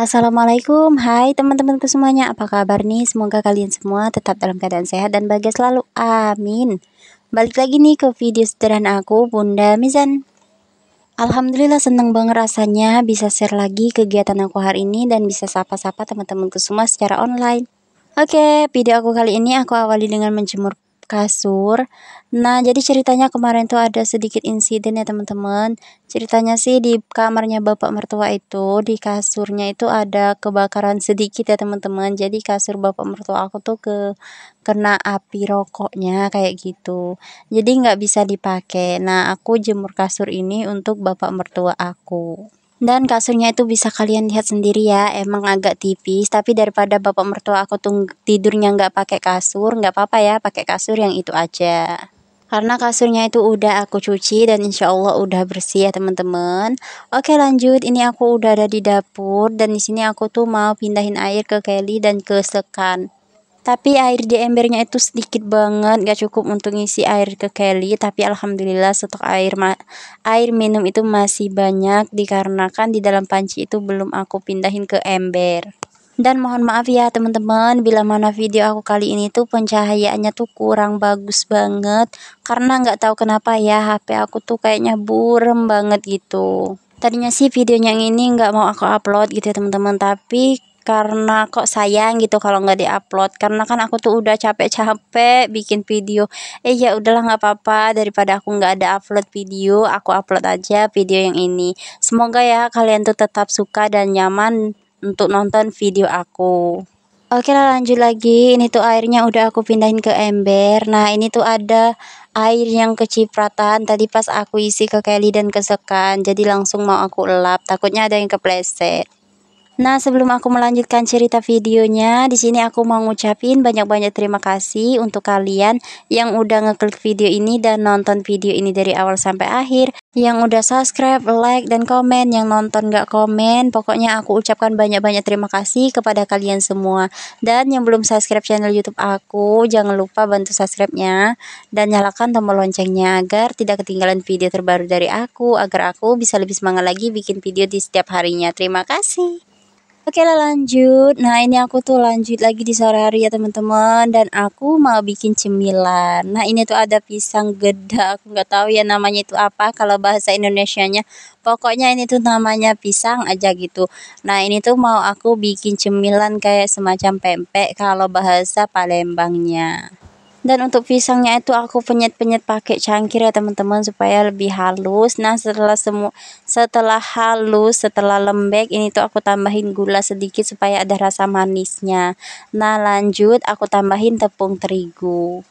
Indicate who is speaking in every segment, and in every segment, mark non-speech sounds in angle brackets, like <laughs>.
Speaker 1: Assalamualaikum, hai teman-temanku semuanya, apa kabar nih? Semoga kalian semua tetap dalam keadaan sehat dan bahagia selalu, amin Balik lagi nih ke video sederhana aku, Bunda Mizan Alhamdulillah seneng banget rasanya bisa share lagi kegiatan aku hari ini dan bisa sapa-sapa teman-temanku semua secara online Oke, video aku kali ini aku awali dengan menjemur kasur. Nah, jadi ceritanya kemarin tuh ada sedikit insiden ya teman-teman. Ceritanya sih di kamarnya bapak mertua itu, di kasurnya itu ada kebakaran sedikit ya teman-teman. Jadi kasur bapak mertua aku tuh ke kena api rokoknya kayak gitu. Jadi nggak bisa dipakai. Nah, aku jemur kasur ini untuk bapak mertua aku. Dan kasurnya itu bisa kalian lihat sendiri ya, emang agak tipis. Tapi daripada bapak mertua aku tidurnya nggak pakai kasur, nggak apa-apa ya, pakai kasur yang itu aja karena kasurnya itu udah aku cuci dan insya Allah udah bersih ya teman-teman. Oke lanjut, ini aku udah ada di dapur dan di sini aku tuh mau pindahin air ke Kelly dan ke Sekan tapi air di embernya itu sedikit banget gak cukup untuk ngisi air ke Kelly tapi alhamdulillah stok air air minum itu masih banyak dikarenakan di dalam panci itu belum aku pindahin ke ember dan mohon maaf ya teman-teman bila mana video aku kali ini tuh pencahayaannya tuh kurang bagus banget karena nggak tahu kenapa ya HP aku tuh kayaknya burem banget gitu tadinya sih videonya yang ini nggak mau aku upload gitu ya teman-teman tapi karena kok sayang gitu kalau nggak diupload karena kan aku tuh udah capek-capek bikin video eh ya udahlah nggak apa-apa daripada aku nggak ada upload video aku upload aja video yang ini semoga ya kalian tuh tetap suka dan nyaman untuk nonton video aku Oke lah lanjut lagi ini tuh airnya udah aku pindahin ke ember nah ini tuh ada air yang kecipratan tadi pas aku isi ke Kelly dan ke jadi langsung mau aku lap takutnya ada yang kepleset Nah, sebelum aku melanjutkan cerita videonya, di sini aku mau ngucapin banyak-banyak terima kasih untuk kalian yang udah ngeklik video ini dan nonton video ini dari awal sampai akhir, yang udah subscribe, like, dan komen, yang nonton gak komen. Pokoknya aku ucapkan banyak-banyak terima kasih kepada kalian semua. Dan yang belum subscribe channel YouTube aku, jangan lupa bantu subscribe-nya dan nyalakan tombol loncengnya agar tidak ketinggalan video terbaru dari aku, agar aku bisa lebih semangat lagi bikin video di setiap harinya. Terima kasih. Oke lah lanjut Nah ini aku tuh lanjut lagi di sore hari ya teman-teman Dan aku mau bikin cemilan Nah ini tuh ada pisang geda Aku nggak tahu ya namanya itu apa Kalau bahasa Indonesia-nya, Pokoknya ini tuh namanya pisang aja gitu Nah ini tuh mau aku bikin cemilan Kayak semacam pempek Kalau bahasa Palembangnya dan untuk pisangnya itu aku penyet-penyet pakai cangkir ya teman-teman supaya lebih halus nah setelah semua setelah halus setelah lembek ini tuh aku tambahin gula sedikit supaya ada rasa manisnya nah lanjut aku tambahin tepung terigu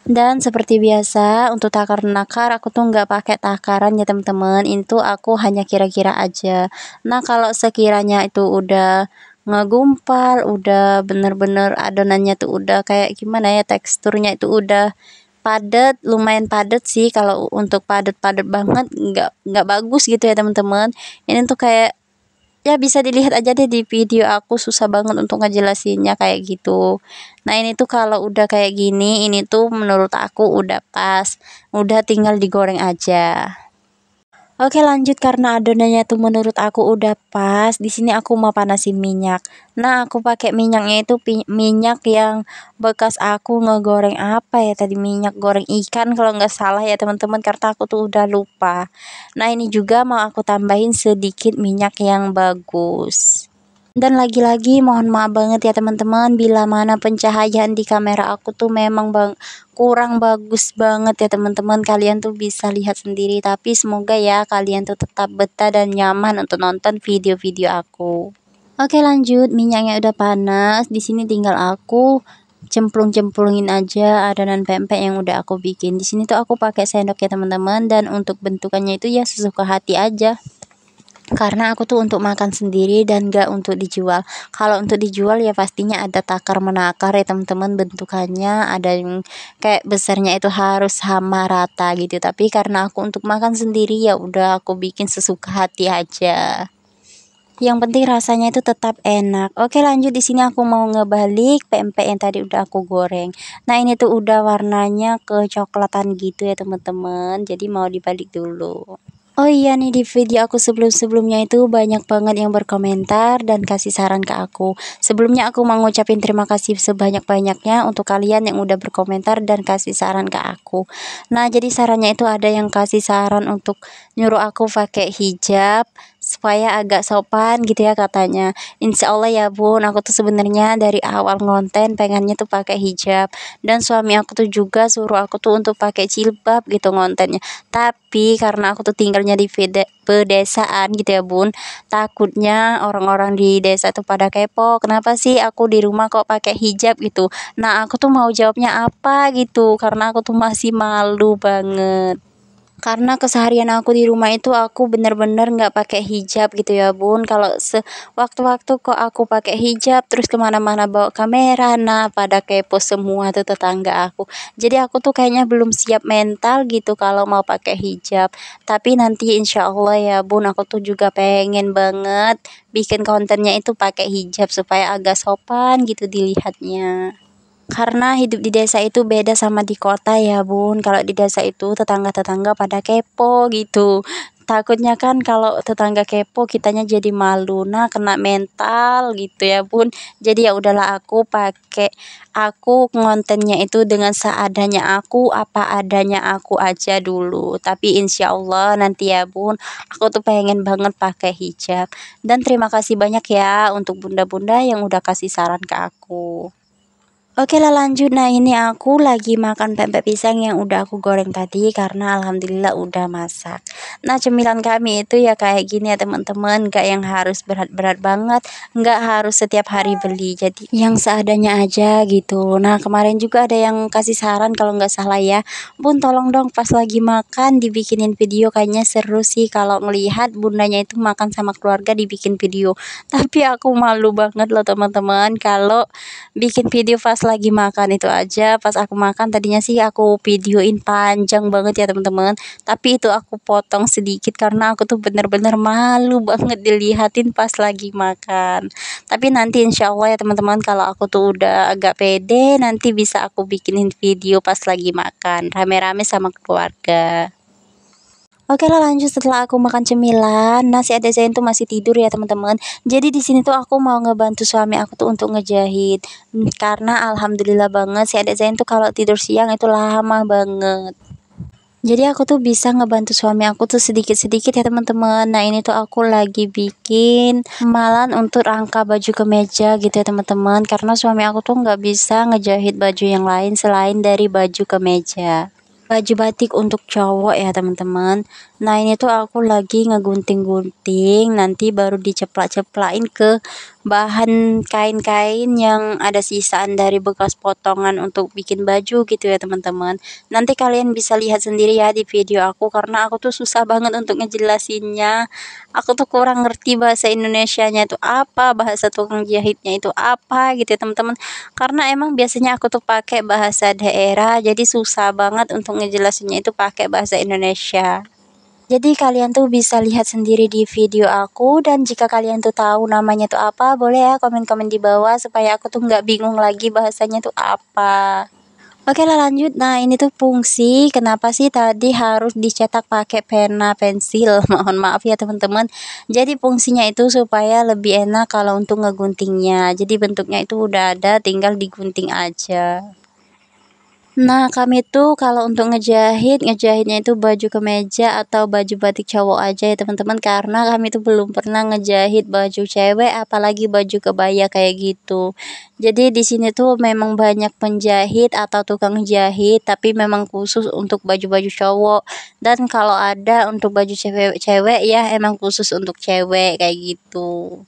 Speaker 1: dan seperti biasa untuk takar nakar aku tuh nggak pakai takaran ya teman-teman itu aku hanya kira-kira aja nah kalau sekiranya itu udah ngegumpal, udah bener-bener adonannya tuh udah kayak gimana ya teksturnya itu udah padat, lumayan padat sih kalau untuk padat-padat banget nggak nggak bagus gitu ya teman-teman. Ini tuh kayak ya bisa dilihat aja deh di video aku susah banget untuk ngejelasinnya kayak gitu nah ini tuh kalau udah kayak gini ini tuh menurut aku udah pas udah tinggal digoreng aja Oke lanjut karena adonannya tuh menurut aku udah pas. Di sini aku mau panasin minyak. Nah aku pakai minyaknya itu minyak yang bekas aku ngegoreng apa ya tadi minyak goreng ikan kalau nggak salah ya teman-teman karena aku tuh udah lupa. Nah ini juga mau aku tambahin sedikit minyak yang bagus. Dan lagi-lagi mohon maaf banget ya teman-teman bila mana pencahayaan di kamera aku tuh memang bang kurang bagus banget ya teman-teman kalian tuh bisa lihat sendiri tapi semoga ya kalian tuh tetap betah dan nyaman untuk nonton video-video aku. Oke lanjut minyaknya udah panas di sini tinggal aku cemplung-cemplungin aja adonan pempek yang udah aku bikin. Di sini tuh aku pakai sendok ya teman-teman dan untuk bentukannya itu ya sesuka hati aja karena aku tuh untuk makan sendiri dan gak untuk dijual kalau untuk dijual ya pastinya ada takar menakar ya teman-teman bentukannya ada yang kayak besarnya itu harus sama rata gitu tapi karena aku untuk makan sendiri ya udah aku bikin sesuka hati aja yang penting rasanya itu tetap enak. Oke, lanjut di sini aku mau ngebalik PMP yang tadi udah aku goreng. Nah, ini tuh udah warnanya kecoklatan gitu ya, teman-teman. Jadi mau dibalik dulu. Oh iya nih di video aku sebelum-sebelumnya itu banyak banget yang berkomentar dan kasih saran ke aku. Sebelumnya aku mau ngucapin terima kasih sebanyak-banyaknya untuk kalian yang udah berkomentar dan kasih saran ke aku. Nah jadi sarannya itu ada yang kasih saran untuk nyuruh aku pakai hijab, supaya agak sopan gitu ya katanya. Insya Allah ya bun, aku tuh sebenarnya dari awal ngonten pengennya tuh pakai hijab dan suami aku tuh juga suruh aku tuh untuk pakai jilbab gitu ngontennya. Tapi karena aku tuh tinggalnya di pedesaan gitu ya bun, takutnya orang-orang di desa tuh pada kepo. Kenapa sih aku di rumah kok pakai hijab gitu? Nah aku tuh mau jawabnya apa gitu karena aku tuh masih malu banget karena keseharian aku di rumah itu aku bener-bener nggak -bener pakai hijab gitu ya bun kalau sewaktu-waktu kok aku pakai hijab terus kemana-mana bawa kamera nah pada kepo semua tuh tetangga aku jadi aku tuh kayaknya belum siap mental gitu kalau mau pakai hijab tapi nanti insyaallah ya bun aku tuh juga pengen banget bikin kontennya itu pakai hijab supaya agak sopan gitu dilihatnya karena hidup di desa itu beda sama di kota ya bun. Kalau di desa itu tetangga-tetangga pada kepo gitu. Takutnya kan kalau tetangga kepo kitanya jadi malu. Nah kena mental gitu ya bun. Jadi ya udahlah aku pakai aku kontennya itu dengan seadanya aku apa adanya aku aja dulu. Tapi insya Allah nanti ya bun aku tuh pengen banget pakai hijab. Dan terima kasih banyak ya untuk bunda-bunda yang udah kasih saran ke aku. Oke lah lanjut Nah ini aku lagi makan pempek pisang yang udah aku goreng tadi Karena alhamdulillah udah masak Nah cemilan kami itu ya kayak gini ya teman-teman Gak yang harus berat-berat banget Gak harus setiap hari beli Jadi yang seadanya aja gitu Nah kemarin juga ada yang kasih saran kalau nggak salah ya Bun tolong dong pas lagi makan dibikinin video Kayaknya seru sih kalau ngelihat bundanya itu makan sama keluarga dibikin video Tapi aku malu banget loh teman-teman Kalau bikin video pas lagi makan itu aja pas aku makan tadinya sih aku videoin panjang banget ya teman-teman tapi itu aku potong sedikit karena aku tuh bener-bener malu banget dilihatin pas lagi makan tapi nanti insya Allah ya teman-teman kalau aku tuh udah agak pede nanti bisa aku bikinin video pas lagi makan rame-rame sama keluarga Oke lah lanjut setelah aku makan cemilan. Nah si Ade Zain tuh masih tidur ya teman-teman. Jadi di sini tuh aku mau ngebantu suami aku tuh untuk ngejahit. Hmm, karena alhamdulillah banget si Ade Zain tuh kalau tidur siang itu lama banget. Jadi aku tuh bisa ngebantu suami aku tuh sedikit-sedikit ya teman-teman. Nah ini tuh aku lagi bikin malan untuk rangka baju kemeja gitu ya teman-teman. Karena suami aku tuh nggak bisa ngejahit baju yang lain selain dari baju kemeja baju batik untuk cowok ya teman-teman nah ini tuh aku lagi ngegunting-gunting nanti baru diceplak-ceplakin ke bahan kain-kain yang ada sisaan dari bekas potongan untuk bikin baju gitu ya teman-teman nanti kalian bisa lihat sendiri ya di video aku karena aku tuh susah banget untuk ngejelasinnya aku tuh kurang ngerti bahasa Indonesia nya itu apa bahasa tukang jahitnya itu apa gitu ya teman-teman karena emang biasanya aku tuh pakai bahasa daerah jadi susah banget untuk ngejelasinnya itu pakai bahasa Indonesia jadi kalian tuh bisa lihat sendiri di video aku dan jika kalian tuh tahu namanya tuh apa, boleh ya komen-komen di bawah supaya aku tuh nggak bingung lagi bahasanya tuh apa. Oke lah lanjut. Nah, ini tuh fungsi kenapa sih tadi harus dicetak pakai pena pensil. <laughs> Mohon maaf ya teman-teman. Jadi fungsinya itu supaya lebih enak kalau untuk ngeguntingnya. Jadi bentuknya itu udah ada, tinggal digunting aja. Nah, kami tuh kalau untuk ngejahit, ngejahitnya itu baju kemeja atau baju batik cowok aja ya teman-teman karena kami tuh belum pernah ngejahit baju cewek apalagi baju kebaya kayak gitu. Jadi di sini tuh memang banyak penjahit atau tukang jahit tapi memang khusus untuk baju-baju cowok dan kalau ada untuk baju cewek-cewek ya emang khusus untuk cewek kayak gitu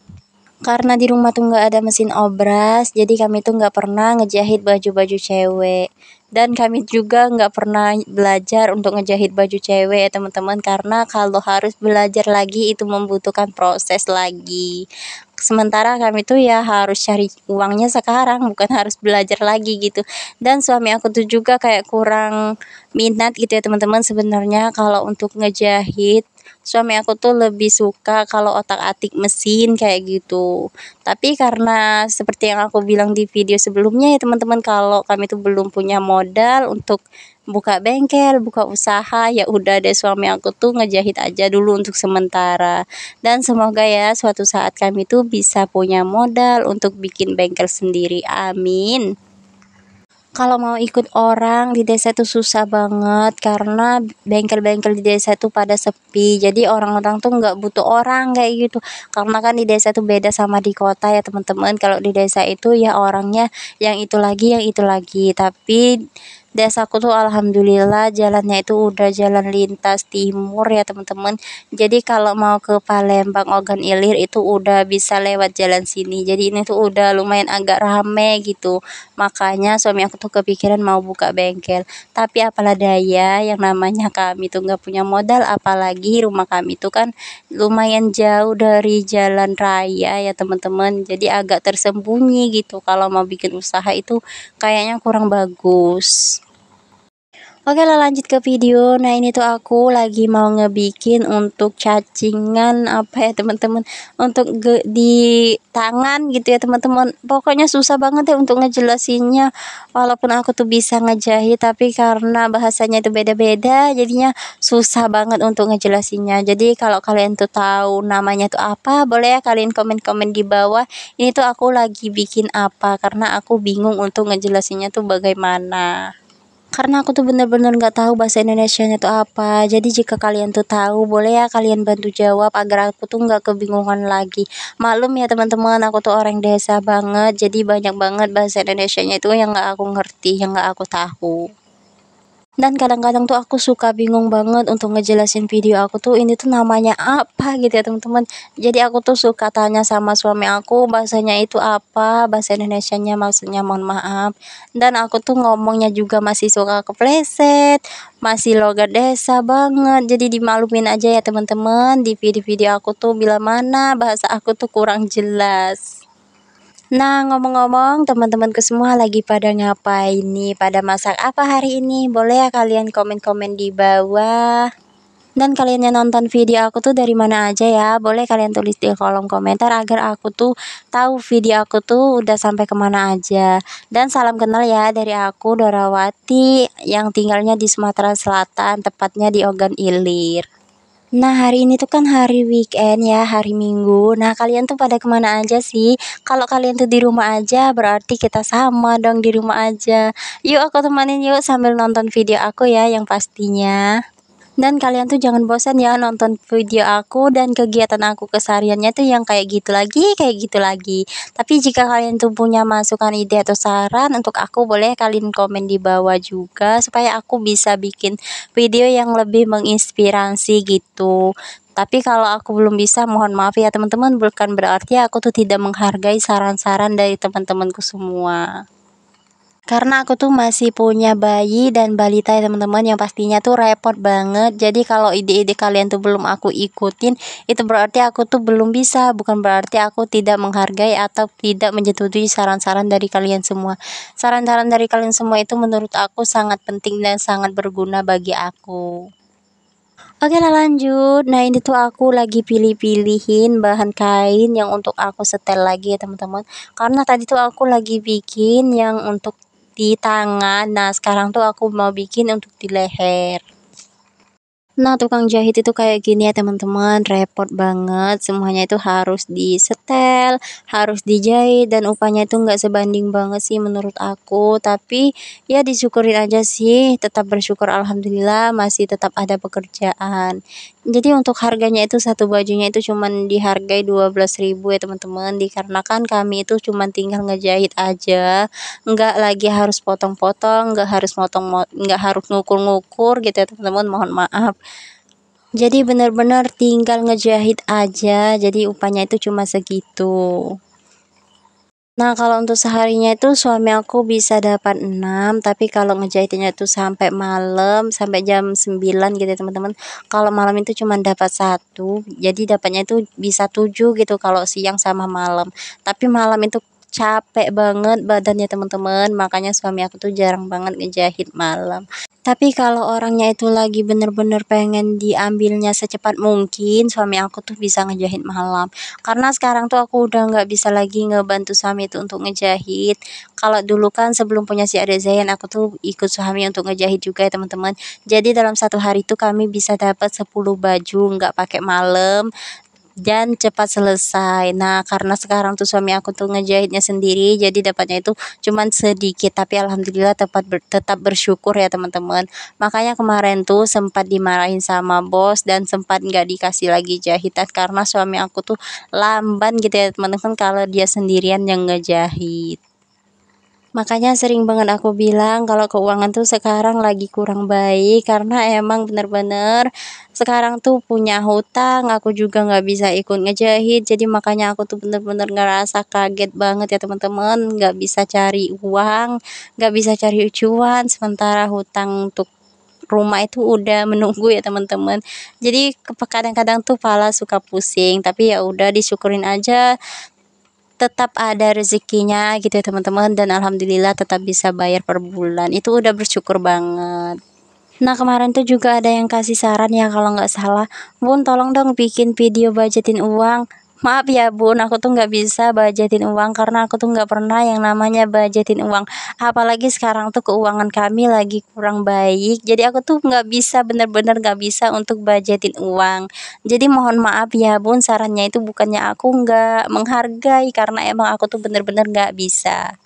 Speaker 1: karena di rumah tuh nggak ada mesin obras jadi kami tuh nggak pernah ngejahit baju-baju cewek dan kami juga nggak pernah belajar untuk ngejahit baju cewek ya teman-teman karena kalau harus belajar lagi itu membutuhkan proses lagi sementara kami tuh ya harus cari uangnya sekarang bukan <laughs> harus belajar lagi gitu dan suami aku tuh juga kayak kurang minat gitu ya teman-teman sebenarnya kalau untuk ngejahit suami aku tuh lebih suka kalau otak-atik mesin kayak gitu. Tapi karena seperti yang aku bilang di video sebelumnya ya teman-teman kalau kami tuh belum punya modal untuk buka bengkel, buka usaha, ya udah deh suami aku tuh ngejahit aja dulu untuk sementara. Dan semoga ya suatu saat kami tuh bisa punya modal untuk bikin bengkel sendiri. Amin kalau mau ikut orang di desa itu susah banget karena bengkel-bengkel di desa itu pada sepi jadi orang-orang tuh nggak butuh orang kayak gitu karena kan di desa itu beda sama di kota ya teman-teman kalau di desa itu ya orangnya yang itu lagi yang itu lagi tapi desaku tuh alhamdulillah jalannya itu udah jalan lintas timur ya teman-teman jadi kalau mau ke Palembang Ogan Ilir itu udah bisa lewat jalan sini jadi ini tuh udah lumayan agak rame gitu makanya suami aku tuh kepikiran mau buka bengkel tapi apalah daya yang namanya kami tuh nggak punya modal apalagi rumah kami tuh kan lumayan jauh dari jalan raya ya teman-teman jadi agak tersembunyi gitu kalau mau bikin usaha itu kayaknya kurang bagus Oke lah lanjut ke video. Nah ini tuh aku lagi mau ngebikin untuk cacingan apa ya teman-teman untuk di tangan gitu ya teman-teman. Pokoknya susah banget ya untuk ngejelasinnya. Walaupun aku tuh bisa ngejahit tapi karena bahasanya itu beda-beda jadinya susah banget untuk ngejelasinnya. Jadi kalau kalian tuh tahu namanya tuh apa boleh ya kalian komen-komen di bawah. Ini tuh aku lagi bikin apa karena aku bingung untuk ngejelasinnya tuh bagaimana karena aku tuh bener-bener nggak -bener tahu bahasa Indonesianya tuh apa. Jadi jika kalian tuh tahu, boleh ya kalian bantu jawab agar aku tuh nggak kebingungan lagi. Maklum ya teman-teman, aku tuh orang desa banget, jadi banyak banget bahasa Indonesianya itu yang nggak aku ngerti, yang nggak aku tahu. Dan kadang-kadang tuh aku suka bingung banget untuk ngejelasin video aku tuh ini tuh namanya apa gitu ya teman-teman. Jadi aku tuh suka tanya sama suami aku bahasanya itu apa, bahasa Indonesia-nya maksudnya mohon maaf. Dan aku tuh ngomongnya juga masih suka kepleset, masih logat desa banget. Jadi dimalumin aja ya teman-teman di video-video aku tuh bila mana bahasa aku tuh kurang jelas. Nah, ngomong-ngomong, teman-temanku semua lagi pada ngapain nih? Pada masak apa hari ini? Boleh ya kalian komen-komen di bawah. Dan kalian yang nonton video aku tuh dari mana aja ya? Boleh kalian tulis di kolom komentar agar aku tuh tahu video aku tuh udah sampai kemana aja. Dan salam kenal ya dari aku Dorawati yang tinggalnya di Sumatera Selatan, tepatnya di Ogan Ilir. Nah hari ini tuh kan hari weekend ya, hari minggu Nah kalian tuh pada kemana aja sih? Kalau kalian tuh di rumah aja berarti kita sama dong di rumah aja Yuk aku temanin yuk sambil nonton video aku ya yang pastinya dan kalian tuh jangan bosan ya nonton video aku dan kegiatan aku kesehariannya tuh yang kayak gitu lagi kayak gitu lagi tapi jika kalian tuh punya masukan ide atau saran untuk aku boleh kalian komen di bawah juga supaya aku bisa bikin video yang lebih menginspirasi gitu tapi kalau aku belum bisa mohon maaf ya teman-teman bukan berarti aku tuh tidak menghargai saran-saran dari teman-temanku semua karena aku tuh masih punya bayi dan balita ya teman-teman yang pastinya tuh repot banget jadi kalau ide-ide kalian tuh belum aku ikutin itu berarti aku tuh belum bisa bukan berarti aku tidak menghargai atau tidak menyetujui saran-saran dari kalian semua saran-saran dari kalian semua itu menurut aku sangat penting dan sangat berguna bagi aku Oke lah lanjut Nah ini tuh aku lagi pilih-pilihin bahan kain yang untuk aku setel lagi ya teman-teman Karena tadi tuh aku lagi bikin yang untuk di tangan. Nah, sekarang tuh aku mau bikin untuk di leher. Nah, tukang jahit itu kayak gini ya teman-teman, repot banget. Semuanya itu harus disetel, harus dijahit dan upahnya itu nggak sebanding banget sih menurut aku. Tapi ya disyukurin aja sih, tetap bersyukur alhamdulillah masih tetap ada pekerjaan. Jadi untuk harganya itu satu bajunya itu cuman dihargai ribu ya teman-teman dikarenakan kami itu cuman tinggal ngejahit aja, nggak lagi harus potong-potong, nggak harus motong nggak harus ngukur-ngukur gitu ya teman-teman. Mohon maaf jadi benar-benar tinggal ngejahit aja jadi upahnya itu cuma segitu nah kalau untuk seharinya itu suami aku bisa dapat 6 tapi kalau ngejahitnya itu sampai malam sampai jam 9 gitu ya, teman-teman kalau malam itu cuma dapat satu jadi dapatnya itu bisa 7 gitu kalau siang sama malam tapi malam itu capek banget badannya teman-teman makanya suami aku tuh jarang banget ngejahit malam tapi kalau orangnya itu lagi bener-bener pengen diambilnya secepat mungkin suami aku tuh bisa ngejahit malam karena sekarang tuh aku udah nggak bisa lagi ngebantu suami itu untuk ngejahit kalau dulu kan sebelum punya si adik Zayan aku tuh ikut suami untuk ngejahit juga ya teman-teman jadi dalam satu hari tuh kami bisa dapat 10 baju nggak pakai malam dan cepat selesai. Nah, karena sekarang tuh suami aku tuh ngejahitnya sendiri, jadi dapatnya itu cuman sedikit. Tapi alhamdulillah tepat ber, tetap bersyukur ya teman-teman. Makanya kemarin tuh sempat dimarahin sama bos dan sempat nggak dikasih lagi jahitan karena suami aku tuh lamban gitu ya teman-teman kalau dia sendirian yang ngejahit. Makanya sering banget aku bilang kalau keuangan tuh sekarang lagi kurang baik karena emang bener-bener sekarang tuh punya hutang aku juga nggak bisa ikut ngejahit jadi makanya aku tuh bener-bener ngerasa kaget banget ya teman-teman nggak bisa cari uang nggak bisa cari cuan sementara hutang untuk rumah itu udah menunggu ya teman-teman jadi kadang-kadang tuh pala suka pusing tapi ya udah disyukurin aja tetap ada rezekinya gitu ya teman-teman dan alhamdulillah tetap bisa bayar per bulan itu udah bersyukur banget Nah kemarin tuh juga ada yang kasih saran ya kalau nggak salah Bun tolong dong bikin video budgetin uang Maaf ya bun, aku tuh nggak bisa budgetin uang karena aku tuh nggak pernah yang namanya budgetin uang. Apalagi sekarang tuh keuangan kami lagi kurang baik, jadi aku tuh nggak bisa bener-bener nggak bisa untuk budgetin uang. Jadi mohon maaf ya bun, sarannya itu bukannya aku nggak menghargai karena emang aku tuh bener-bener nggak bisa.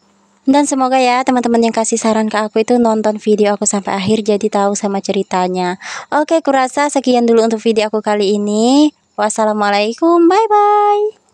Speaker 1: Dan semoga ya teman-teman yang kasih saran ke aku itu nonton video aku sampai akhir jadi tahu sama ceritanya. Oke, kurasa sekian dulu untuk video aku kali ini. Wassalamualaikum, bye-bye.